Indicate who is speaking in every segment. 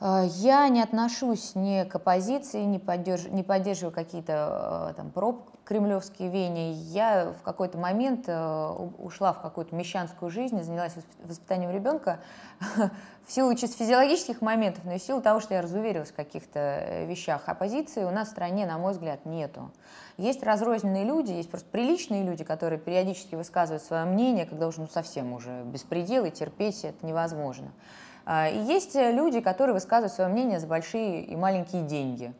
Speaker 1: Э, я не отношусь ни к оппозиции, не, поддерж... не поддерживаю какие-то э, там проб кремлевские веяния. Я в какой-то момент э, ушла в какую-то мещанскую жизнь, занялась воспитанием ребенка в силу чисто физиологических моментов, но и в силу того, что я разуверилась в каких-то вещах. Оппозиции у нас в стране, на мой взгляд, нету. Есть разрозненные люди, есть просто приличные люди, которые периодически высказывают свое мнение, когда уже ну, совсем уже беспредел и терпеть это невозможно. А, и есть э, люди, которые высказывают свое мнение за большие и маленькие деньги.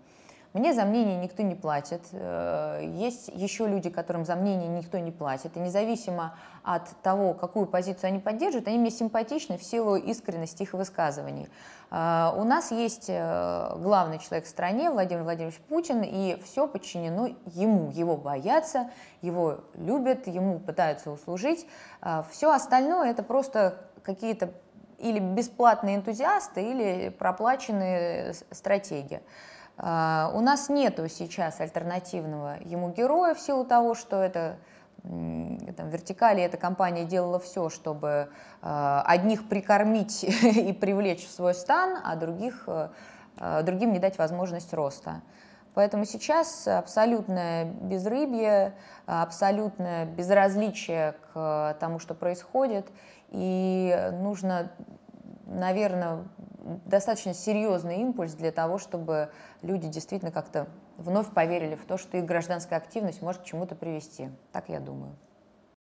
Speaker 1: Мне за мнение никто не платит. Э, есть еще люди, которым за мнение никто не платит. И независимо от того, какую позицию они поддерживают, они мне симпатичны в силу искренности их высказываний. А, у нас есть э, главный человек в стране, Владимир Владимирович Путин, и все подчинено ему. Его боятся, его любят, ему пытаются услужить. А, все остальное это просто какие-то или бесплатные энтузиасты, или проплаченные стратеги. А, у нас нету сейчас альтернативного ему героя в силу того, что это там, вертикали эта компания делала все, чтобы а, одних прикормить и привлечь в свой стан, а других, а, другим не дать возможность роста. Поэтому сейчас абсолютное безрыбье, абсолютное безразличие к э, тому, что происходит, и нужно, наверное, достаточно серьезный импульс для того, чтобы люди действительно как-то вновь поверили в то, что их гражданская активность может к чему-то привести. Так я думаю.